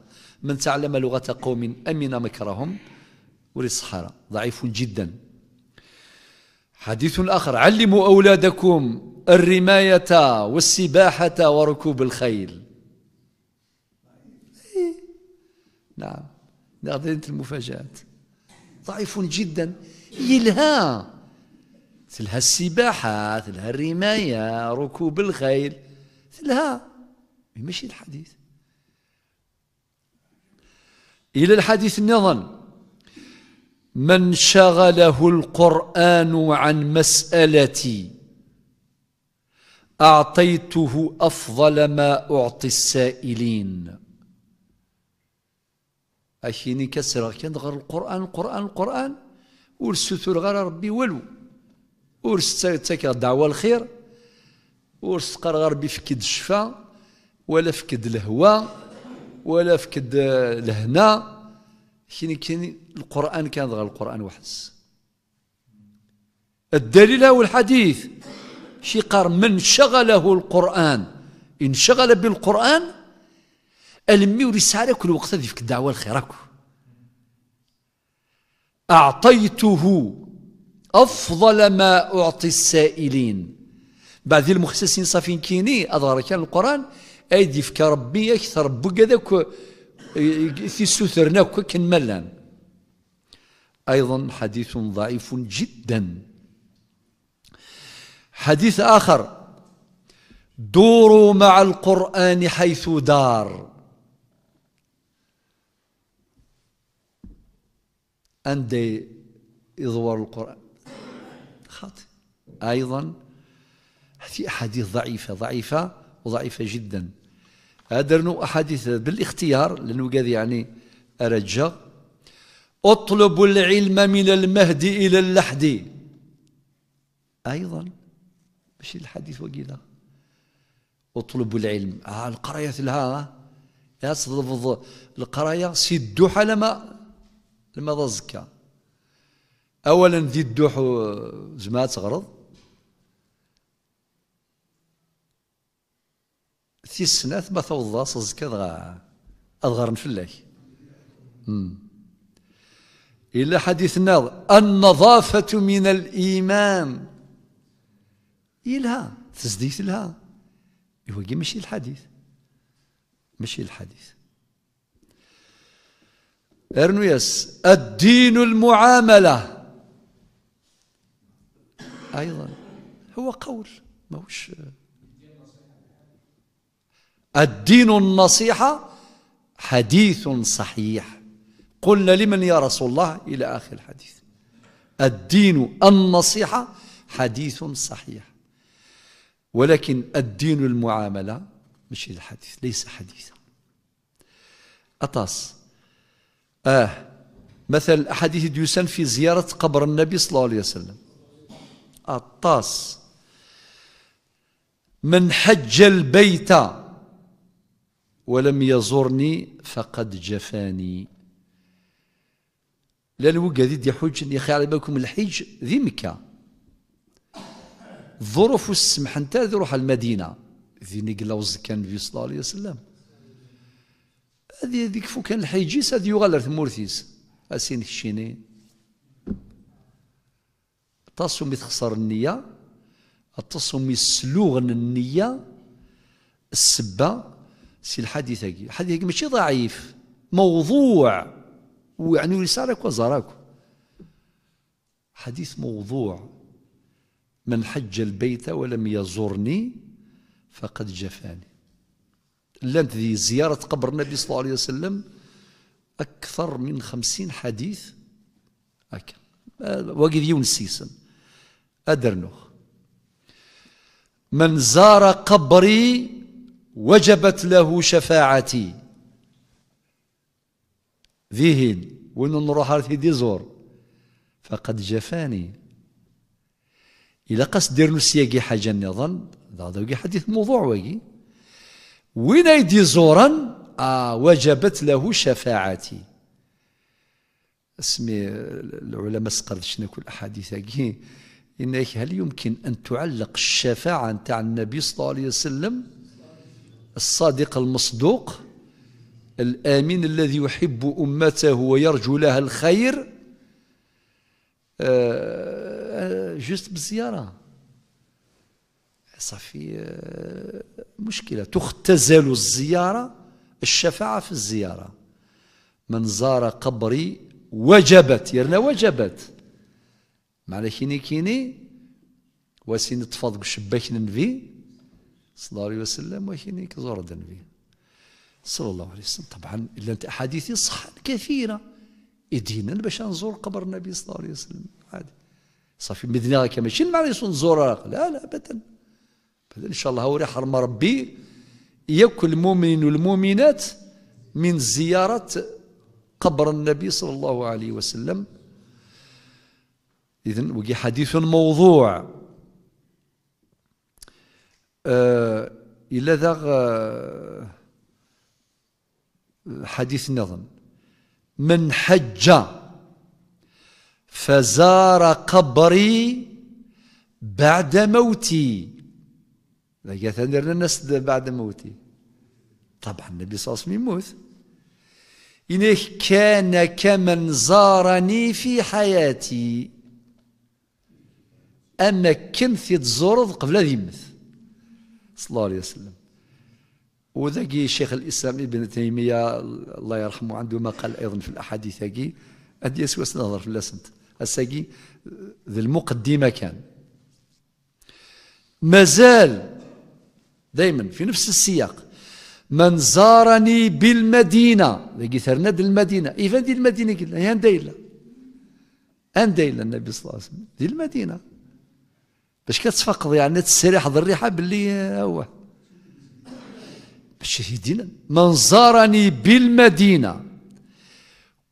من تعلم لغه قوم امن مكرهم وللصحراء ضعيف جدا حديث اخر علموا اولادكم الرمايه والسباحه وركوب الخيل نعم نعدلة المفاجآت ضعيف جدا يلها تلها السباحة تلها الرماية ركوب الخيل تلها ماشي الحديث إلى الحديث النظن من شغله القرآن عن مسألتي أعطيته أفضل ما أعطي السائلين أكيني كسر كان غير القرآن القرآن القرآن ورسوثور غير ربي والو ور تاكر دعوة الخير ورسوثور غير ربي فكد الشفاء ولا فكد الهوى ولا فكد الهنا كيني كيني القرآن كان غير القرآن وحس الدليل هو الحديث شي قار من شغله القرآن إن شغل بالقرآن المي ورسالة كل وقت ذي في الدعوة الخير أعطيته أفضل ما أعطي السائلين بعد المخسسين صافين كيني أظهر كان القرآن أيدي فك ربي أكثر بقذك في سوثرناك كن ملان أيضا حديث ضعيف جدا حديث آخر دوروا مع القرآن حيث دار أندي يظهر القرآن خاطئ أيضا هذه أحاديث ضعيفة ضعيفة وضعيفة جدا أدرنوا أحاديث بالاختيار لأنه قال يعني أرجع اطلبوا العلم من المهد إلى اللحد أيضا ماشي الحديث وقيلة اطلبوا العلم آه القراية لها يا القراية سدوا حلما لما زكا اولا ذي الدوح زمات تغرض ثي السنات ما توضاص زكا اضغر نفلك إلا حديث النار النظافة من الإيمان إلها تزديت لها هو ماشي الحديث ماشي الحديث ارنويس الدين المعاملة أيضا هو قول موش الدين النصيحة حديث صحيح قلنا لمن يا رسول الله إلى آخر الحديث الدين النصيحة حديث صحيح ولكن الدين المعاملة مش الحديث ليس حديثا أطاس آه مثل أحاديث ديوسان في زيارة قبر النبي صلى الله عليه وسلم الطاس من حج البيت ولم يزرني فقد جفاني لا الوقا يا يحج على بالكم الحج ذي مكة الظروف السمح انت ذي روح المدينة ذي نقلاوز كان النبي صلى الله عليه وسلم هذه هذيك فكان الحيجيس هذا يغال مورثيس اسين الشينين تصوم تخسر النية التصم يسلوغن النية السبة سي الحديث هاكي الحديث هاكي ماشي ضعيف موضوع ويعني رسالك وزراك حديث موضوع من حج البيت ولم يزرني فقد جفاني لانت ذي زيارة قبر النبي صلى الله عليه وسلم أكثر من خمسين حديث هكا وقذ يونس أدرنوخ من زار قبري وجبت له شفاعتي ذيهن وين نروح هارثي دي زور فقد جفاني إلا قصد دير سياقي حاجة نظن هذا حديث موضوع وقي وين يدي زورا آه وجبت له شفاعتي اسمي العلماء سقرد شنو كل احاديث انك هل يمكن ان تعلق الشفاعه نتاع النبي صلى الله عليه وسلم الصادق المصدوق الامين الذي يحب امته ويرجو لها الخير آه, آه، جست بالزياره صافي آه، مشكلة تختزل الزيارة الشفاعة في الزيارة من زار قبري وجبت يرنا وجبت معنا كيني كيني واسين تفض شباك ننفي صلى الله عليه وسلم وكيني كزور النبي صلى الله عليه وسلم طبعا الا انت احاديث صح كثيره يدينا باش نزور قبر النبي صلى الله عليه وسلم عادي صافي مدينه كما ماشي مع نزور لا لا ابدا هذا إن شاء الله هو يحرم ربي ياكل المؤمنين والمؤمنات من زيارة قبر النبي صلى الله عليه وسلم اذا وقي حديث موضوع آه إلا ذا آه، حديث نظم من حج فزار قبري بعد موتي لقيت ندير الناس بعد موتي طبعا النبي صلى الله عليه وسلم يموت إنه كان كمن زارني في حياتي أما كنت تزورض قبل ذي مث صلى الله عليه وسلم وذاكي شيخ الإسلام ابن تيمية الله يرحمه عنده ما قال أيضا في الأحاديث هاكي أدي أسوس سنظر في اللسنت الساقي ذي المقدمة كان مازال دائما في نفس السياق من زارني بالمدينة لقي ثرند المدينة إذا دي المدينة قلنا هي أن ديلا النبي صلى الله عليه وسلم دي المدينة باش كتفقد يعني تسريح ضريحة الريحة باللي هو باش يدينا من زارني بالمدينة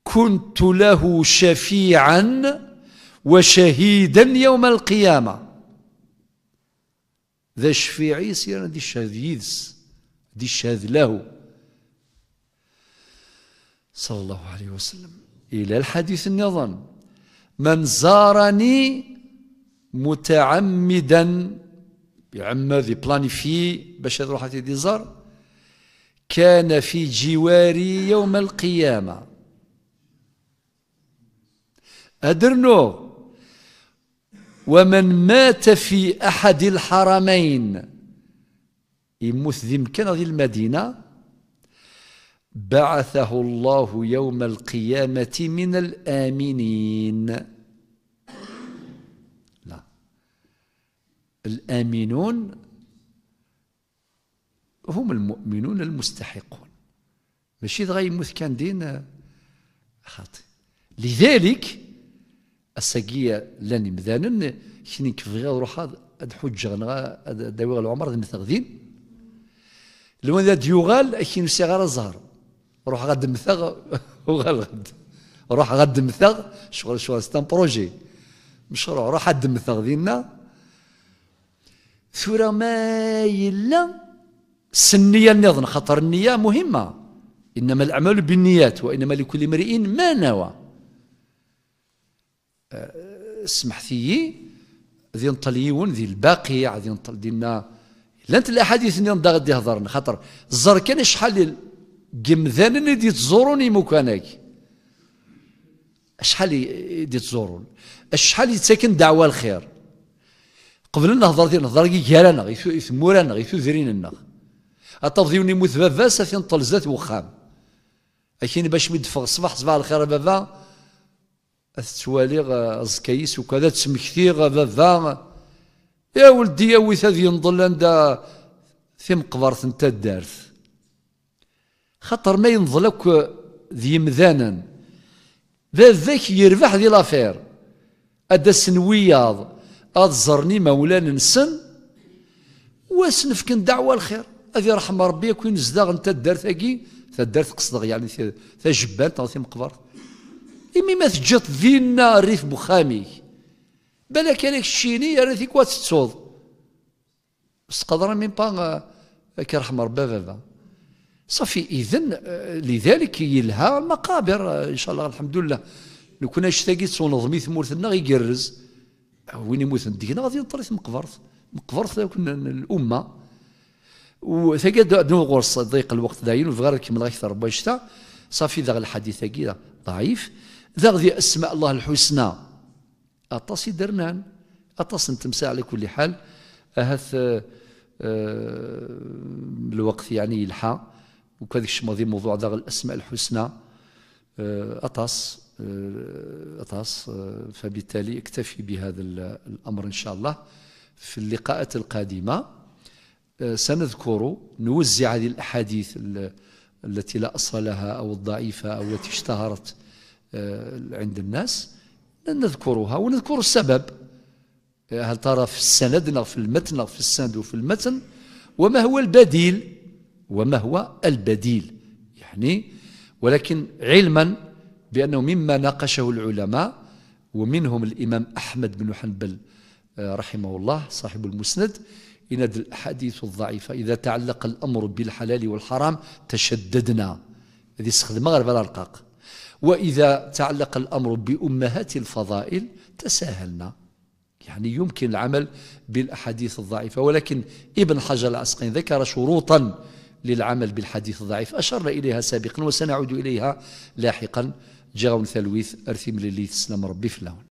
كنت له شفيعا وشهيدا يوم القيامه ذا الشفيعي سيرا دي الشهد يدس دي الشهد له صلى الله عليه وسلم إلى الحديث النظام من زارني متعمدا يعمى ذي في باش هاد روحه دي زار كان في جواري يوم القيامة أدرنو ومن مات في أحد الحرمين يموت ذي مكان ذي المدينة بعثه الله يوم القيامة من الآمنين لا الآمنون هم المؤمنون المستحقون ماشي غير كان دين خاطئ لذلك أسقية لاني مذانن شني كفغي روح هذا حجة غنغا داوي العمر ذن ثغذين لو ان ذات يوغال شنو سيغار الزهر روح غد مثغ وغال غد روح غد مثغ شغل شغل ستان بروجي مشروع روح غد مثغ ذينا ثورة ما يلا سنية النظن خطر النية مهمة إنما الأعمال بالنيات وإنما لكل امرئ ما نوى سمحتي ذي نطليون ذي الباقي ذي نطل دينا لانت الاحاديث اللي نضغ غادي هضرن خاطر الزر كان شحال قمذان اللي دي تزوروني مكانك شحال دي تزورون شحال يتساكن دعوه الخير قبل نهضر ديال نهضر كي كيرانا غي يثمورانا غي ثوذريننا الطفضيوني موث بابا سافي نطل زات وخام اكين باش ميدفغ صباح صباح الخير بابا أتواليغ أزكايس وكذا تسمكتيغ بابا يا ولدي يا ويث هذه ينضل عند في مقبرة نتا الدارث خاطر ما ينضلك ذي مذانا ذاك يربح ذي لافير أدا سنوياض أتزرني مولانا نسن واسنفك دعوة الخير هذه رحمة ربي كون زداغ نتا الدار ثاكي الدارث قصدغ يعني جبان تا في مقبرة إمي ما تجت فينا ريف بخامي بالك هذاك الشيني ريثيك واتتصوض سقدر من بان آه، كيرحم ربي بابا صافي إذن آه، لذلك يلها المقابر آه، إن شاء الله الحمد لله لو كنا شتاقي تصونظمي ثمورتنا غيقرز وين يموت دينا غادي يطري مقبرت مقبرت الأمة وثقد نو غرس ضيق الوقت داين وفي غير كيما غير ربي صافي ذا الحديث ضعيف ذغذي أسماء الله الحسنى أطاس درنان أطاس نتمسى على كل حال أهث آه، آه، الوقت يعني يلحى وكذلك ماضي موضوع ذا الأسماء الحسنى آه، أطاس أطاس فبالتالي اكتفي بهذا الأمر إن شاء الله في اللقاءات القادمة سنذكر نوزع هذه الأحاديث التي لا أصل لها أو الضعيفة أو التي اشتهرت آه، عند الناس نذكرها ونذكر السبب آه، هل ترى في السند في المتن في السند وفي المتن وما هو البديل وما هو البديل يعني ولكن علما بأنه مما ناقشه العلماء ومنهم الإمام أحمد بن حنبل آه، رحمه الله صاحب المسند إن الأحاديث الضعيفة إذا تعلق الأمر بالحلال والحرام تشددنا هذه استخدمها غير على الرقاق وإذا تعلق الأمر بأمهات الفضائل تساهلنا يعني يمكن العمل بالأحاديث الضعيفة ولكن ابن حجر العسقين ذكر شروطا للعمل بالحديث الضعيف أشرنا إليها سابقا وسنعود إليها لاحقا جاون ثلويث أرثي لليث سلام ربي فلاون